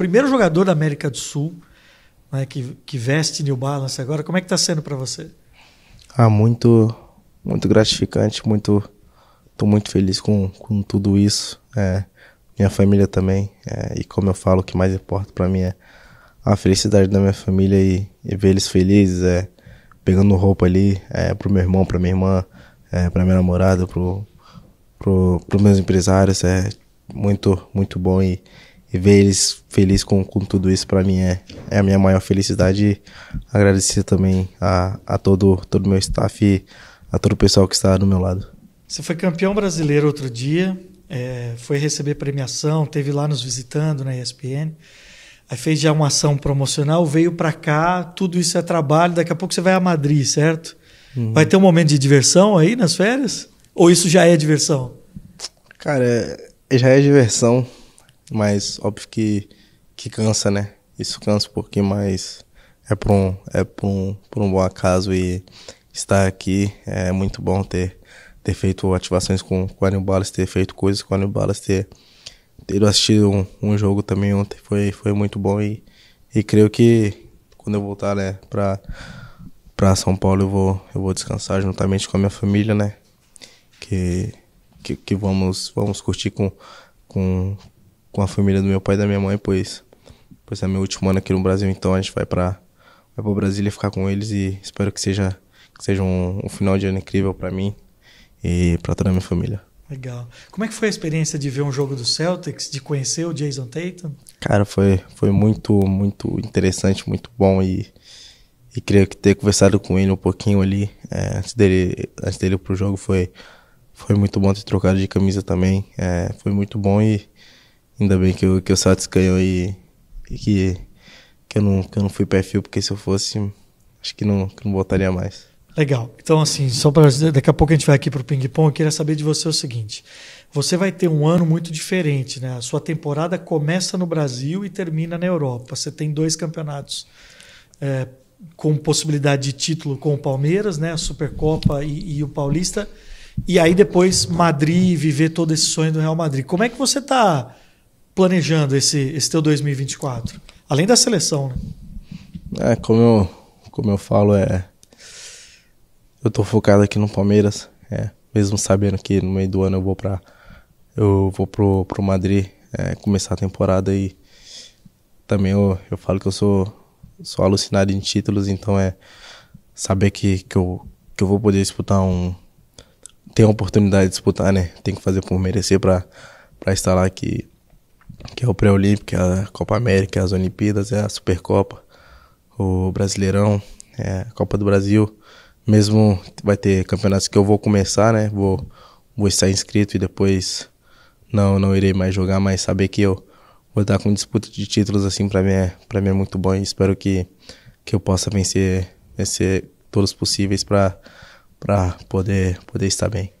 primeiro jogador da América do Sul né, que, que veste New Balance agora. Como é que está sendo para você? Ah, muito, muito gratificante, muito, estou muito feliz com, com tudo isso. É, minha família também. É, e como eu falo, o que mais importa para mim é a felicidade da minha família e, e ver eles felizes, é, pegando roupa ali, é, o meu irmão, para minha irmã, é, pra minha namorada, pro, pro, meus empresários, é muito, muito bom e e ver eles felizes com, com tudo isso para mim é, é a minha maior felicidade. Agradecer também a, a todo o todo meu staff e a todo o pessoal que está do meu lado. Você foi campeão brasileiro outro dia, é, foi receber premiação, teve lá nos visitando na ESPN. Aí fez já uma ação promocional, veio para cá, tudo isso é trabalho. Daqui a pouco você vai a Madrid, certo? Uhum. Vai ter um momento de diversão aí nas férias? Ou isso já é diversão? Cara, é, já é diversão. Mas óbvio que, que cansa, né? Isso cansa um pouquinho, mas é por um, é por um, por um bom acaso e estar aqui é muito bom ter, ter feito ativações com, com o Ballas, ter feito coisas com o Anibalas, ter, ter assistido um, um jogo também ontem foi, foi muito bom e, e creio que quando eu voltar, né, pra, pra São Paulo eu vou, eu vou descansar juntamente com a minha família, né? Que, que, que vamos, vamos curtir com, com, com a família do meu pai e da minha mãe, pois, pois é meu último ano aqui no Brasil, então a gente vai para vai para Brasília ficar com eles e espero que seja que seja um, um final de ano incrível para mim e para toda a minha família. Legal. Como é que foi a experiência de ver um jogo do Celtics, de conhecer o Jason Tatum? Cara, foi, foi muito, muito interessante, muito bom e, e creio que ter conversado com ele um pouquinho ali é, antes dele antes dele pro jogo foi foi muito bom ter trocado de camisa também. É, foi muito bom e Ainda bem que eu, que eu salto e, e que, que, eu não, que eu não fui perfil, porque se eu fosse, acho que não, que não voltaria mais. Legal. Então, assim, só para. Daqui a pouco a gente vai aqui para o ping-pong. Eu queria saber de você o seguinte: você vai ter um ano muito diferente, né? A sua temporada começa no Brasil e termina na Europa. Você tem dois campeonatos é, com possibilidade de título com o Palmeiras, né? A Supercopa e, e o Paulista. E aí depois Madrid, viver todo esse sonho do Real Madrid. Como é que você está planejando esse, esse teu 2024? Além da seleção, né? É, como eu, como eu falo, é. Eu tô focado aqui no Palmeiras, é. Mesmo sabendo que no meio do ano eu vou para eu vou pro, pro Madrid é, começar a temporada e também eu, eu falo que eu sou, sou alucinado em títulos, então é saber que, que, eu, que eu vou poder disputar um. Ter a oportunidade de disputar, né? Tem que fazer por merecer para estar lá que que é o pré-olímpico, é a Copa América, as Olimpíadas, é a Supercopa, o Brasileirão, é a Copa do Brasil. Mesmo vai ter campeonatos que eu vou começar, né? Vou, vou estar inscrito e depois não não irei mais jogar, mas saber que eu vou estar com disputa de títulos assim para mim é para mim é muito bom e espero que que eu possa vencer vencer todos possíveis para para poder poder estar bem.